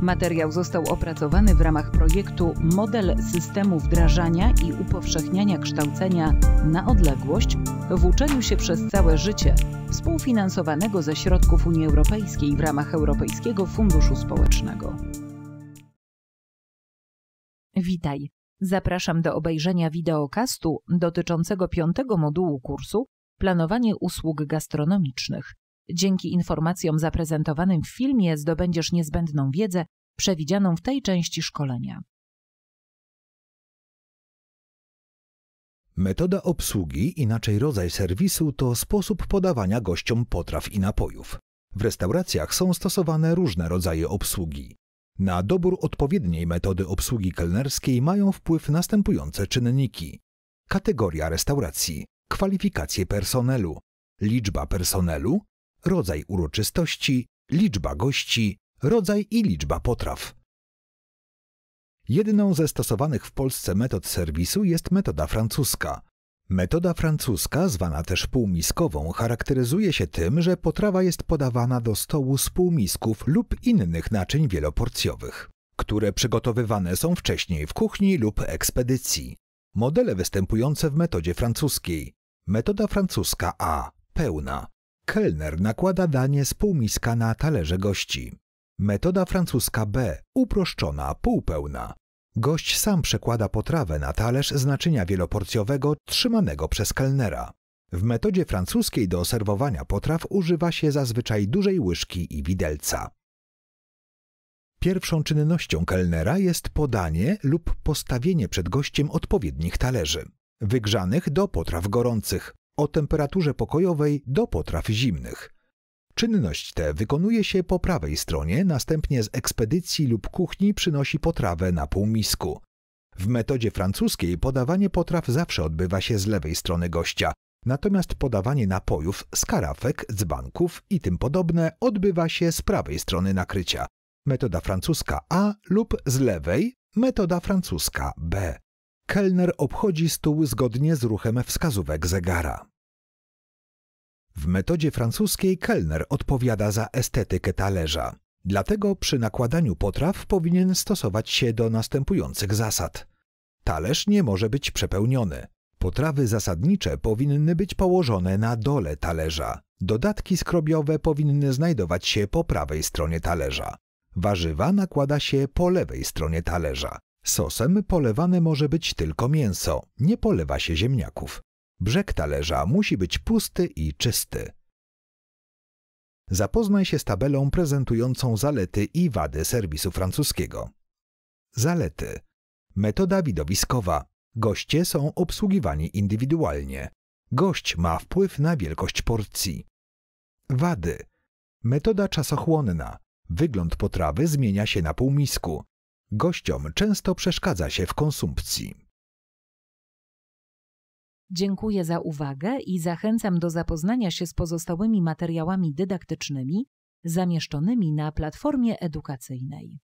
Materiał został opracowany w ramach projektu Model systemu wdrażania i upowszechniania kształcenia na odległość w uczeniu się przez całe życie, współfinansowanego ze środków Unii Europejskiej w ramach Europejskiego Funduszu Społecznego. Witaj. Zapraszam do obejrzenia wideokastu dotyczącego piątego modułu kursu Planowanie usług gastronomicznych. Dzięki informacjom zaprezentowanym w filmie zdobędziesz niezbędną wiedzę przewidzianą w tej części szkolenia. Metoda obsługi, inaczej rodzaj serwisu, to sposób podawania gościom potraw i napojów. W restauracjach są stosowane różne rodzaje obsługi. Na dobór odpowiedniej metody obsługi kelnerskiej mają wpływ następujące czynniki: kategoria restauracji, kwalifikacje personelu, liczba personelu, rodzaj uroczystości, liczba gości, rodzaj i liczba potraw. Jedną ze stosowanych w Polsce metod serwisu jest metoda francuska. Metoda francuska, zwana też półmiskową, charakteryzuje się tym, że potrawa jest podawana do stołu z półmisków lub innych naczyń wieloporcjowych, które przygotowywane są wcześniej w kuchni lub ekspedycji. Modele występujące w metodzie francuskiej. Metoda francuska A. Pełna. Kelner nakłada danie z półmiska na talerze gości. Metoda francuska B, uproszczona, półpełna. Gość sam przekłada potrawę na talerz z naczynia wieloporcjowego trzymanego przez kelnera. W metodzie francuskiej do serwowania potraw używa się zazwyczaj dużej łyżki i widelca. Pierwszą czynnością kelnera jest podanie lub postawienie przed gościem odpowiednich talerzy, wygrzanych do potraw gorących, o temperaturze pokojowej do potraw zimnych. Czynność tę wykonuje się po prawej stronie, następnie z ekspedycji lub kuchni przynosi potrawę na półmisku. W metodzie francuskiej podawanie potraw zawsze odbywa się z lewej strony gościa, natomiast podawanie napojów z karafek, dzbanków i tym podobne odbywa się z prawej strony nakrycia. Metoda francuska A lub z lewej metoda francuska B kelner obchodzi stół zgodnie z ruchem wskazówek zegara. W metodzie francuskiej kelner odpowiada za estetykę talerza. Dlatego przy nakładaniu potraw powinien stosować się do następujących zasad. Talerz nie może być przepełniony. Potrawy zasadnicze powinny być położone na dole talerza. Dodatki skrobiowe powinny znajdować się po prawej stronie talerza. Warzywa nakłada się po lewej stronie talerza. Sosem polewane może być tylko mięso, nie polewa się ziemniaków. Brzeg talerza musi być pusty i czysty. Zapoznaj się z tabelą prezentującą zalety i wady serwisu francuskiego. Zalety. Metoda widowiskowa. Goście są obsługiwani indywidualnie. Gość ma wpływ na wielkość porcji. Wady. Metoda czasochłonna. Wygląd potrawy zmienia się na półmisku. Gościom często przeszkadza się w konsumpcji. Dziękuję za uwagę i zachęcam do zapoznania się z pozostałymi materiałami dydaktycznymi zamieszczonymi na platformie edukacyjnej.